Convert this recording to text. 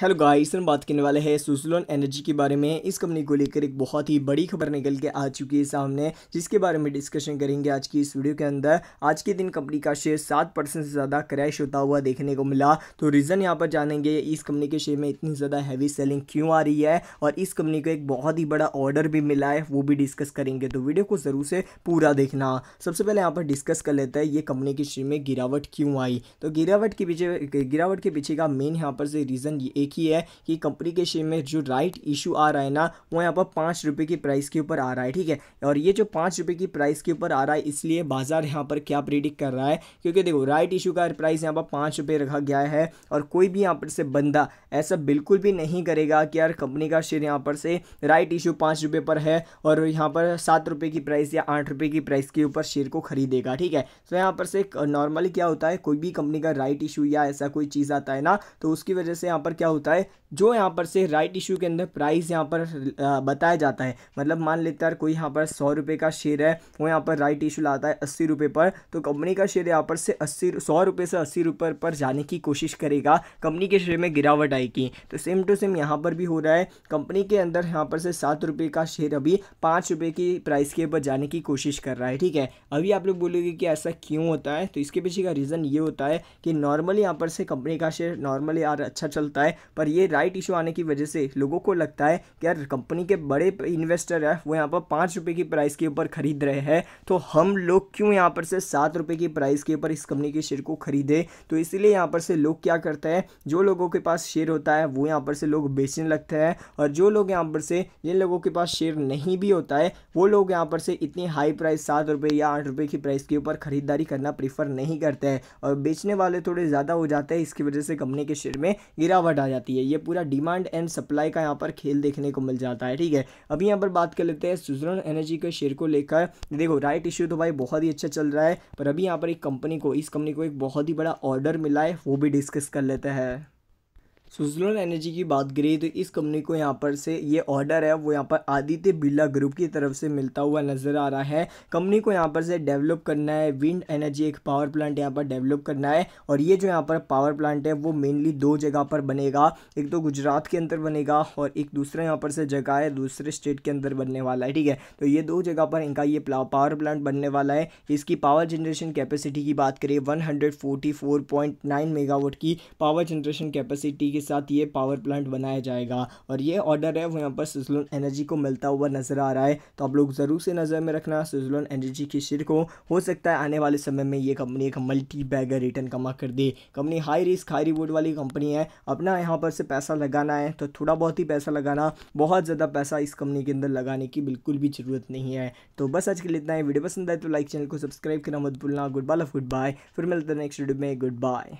hello guys हम बात करने वाले हैं सुजलोन एनर्जी के बारे में इस कंपनी को लेकर एक बहुत ही बड़ी खबर निकल के आ चुकी है सामने जिसके बारे में डिस्कशन करेंगे आज की इस वीडियो के अंदर आज के दिन कंपनी का शेयर सात परसेंट से ज़्यादा क्रैश होता हुआ देखने को मिला तो रीज़न यहाँ पर जानेंगे इस कंपनी के शेयर में इतनी ज़्यादा हैवी सेलिंग क्यों आ रही है और इस कंपनी को एक बहुत ही बड़ा ऑर्डर भी मिला है वो भी डिस्कस करेंगे तो वीडियो को ज़रूर से पूरा देखना सबसे पहले यहाँ पर डिस्कस कर लेते हैं ये कंपनी के शेयर में गिरावट क्यों आई तो गिरावट के पीछे गिरावट के पीछे का मेन यहाँ पर से रीज़न ये देखी है कि कंपनी के शेयर में जो राइट इशू आ रहा है ना वो यहाँ पर पाँच रुपये की प्राइस के ऊपर आ रहा है ठीक है और ये जो पाँच रुपये की प्राइस के ऊपर आ रहा है इसलिए बाजार यहाँ पर क्या प्रिडिक्ट कर रहा है क्योंकि देखो राइट इशू का प्राइस यहाँ पर पाँच रुपये रखा गया है और कोई भी यहाँ पर से बंदा ऐसा बिल्कुल भी नहीं करेगा कि यार कंपनी का शेयर यहाँ पर से राइट इशू पाँच पर है और यहाँ पर सात की प्राइस या आठ की प्राइस के ऊपर शेयर को खरीदेगा ठीक है तो यहाँ पर से नॉर्मली क्या होता है कोई भी कंपनी का राइट इशू या ऐसा कोई चीज़ आता है ना तो उसकी वजह से यहाँ पर क्या होता होता है जो यहाँ पर से राइट इशू के अंदर प्राइस यहाँ पर बताया जाता है मतलब मान लेते हैं कोई यहाँ पर सौ रुपये का शेयर है वो यहाँ पर राइट इशू लाता है अस्सी रुपये पर तो कंपनी का शेयर यहाँ पर से अस्सी सौ रुपये से अस्सी रुपये पर जाने की कोशिश करेगा कंपनी के शेयर में गिरावट आएगी तो सेम टू सेम यहाँ पर भी हो रहा है कंपनी के अंदर यहाँ पर से सात रुपये का शेयर अभी पाँच की प्राइस के ऊपर जाने की कोशिश कर रहा है ठीक है अभी आप लोग बोलोगे कि ऐसा क्यों होता है तो इसके पीछे का रीज़न ये होता है कि नॉर्मली यहाँ पर से कंपनी का शेयर नॉर्मली यार अच्छा चलता है पर ये राइट इशू आने की वजह से लोगों को लगता है कि यार कंपनी के बड़े इन्वेस्टर है वो यहाँ पर पाँच रुपये की प्राइस के ऊपर खरीद रहे हैं तो हम लोग क्यों यहाँ पर से सात रुपये की प्राइस के ऊपर इस कंपनी के शेयर को खरीदे तो इसीलिए यहाँ पर से लोग क्या करते हैं जो लोगों के पास शेयर होता है वो यहाँ पर से लोग बेचने लगते हैं और जो लोग यहाँ पर से जिन लोगों के पास शेयर नहीं भी होता है वो लोग यहाँ पर से इतनी हाई प्राइस सात रुपये या आठ रुपये की प्राइस के ऊपर ख़रीदारी करना प्रीफर नहीं करते हैं और बेचने वाले थोड़े ज़्यादा हो जाते हैं इसकी वजह से कंपनी के शेयर में गिरावट आ जाती है जाती है ये पूरा डिमांड एंड सप्लाई का यहाँ पर खेल देखने को मिल जाता है ठीक है अभी यहाँ पर बात कर लेते हैं सुजरन एनर्जी के शेयर को लेकर देखो राइट इश्यू तो भाई बहुत ही अच्छा चल रहा है पर अभी यहाँ पर एक कंपनी को इस कंपनी को एक बहुत ही बड़ा ऑर्डर मिला है वो भी डिस्कस कर लेते हैं सुजलोन एनर्जी की बात करें तो इस कंपनी को यहाँ पर से ये ऑर्डर है वो यहाँ पर आदित्य बिरला ग्रुप की तरफ से मिलता हुआ नज़र आ रहा है कंपनी को यहाँ पर से डेवलप करना है विंड एनर्जी एक पावर प्लांट यहाँ पर डेवलप करना है और ये जो यहाँ पर पावर प्लांट है वो मेनली दो जगह पर बनेगा एक तो गुजरात के अंदर बनेगा और एक दूसरा यहाँ पर से जगह है दूसरे स्टेट के अंदर बनने वाला है ठीक है तो ये दो जगह पर इनका ये पावर प्लांट बनने वाला है इसकी पावर जनरेशन कैपेसिटी की बात करें वन मेगावाट की पावर जनरेशन कैपेसिटी के साथ ये पावर प्लांट बनाया जाएगा और ये ऑर्डर है वो यहाँ पर सुजलोन एनर्जी को मिलता हुआ नज़र आ रहा है तो आप लोग ज़रूर से नज़र में रखना सुजलोन एनर्जी की शेयर को हो सकता है आने वाले समय में ये कंपनी एक मल्टी बैगर रिटर्न कमा कर दे company high risk high reward वाली कंपनी है अपना यहाँ पर से पैसा लगाना है तो थोड़ा बहुत ही पैसा लगाना बहुत ज़्यादा पैसा इस कंपनी के अंदर लगाने की बिल्कुल भी ज़रूरत नहीं है तो बस आज के लिए इतना ही वीडियो पसंद आए तो लाइक चैनल को सब्सक्राइब करना मत भूलना गुड बाय गुड बाय फिर मिलते हैं नेक्स्ट वीडियो में गुड बाय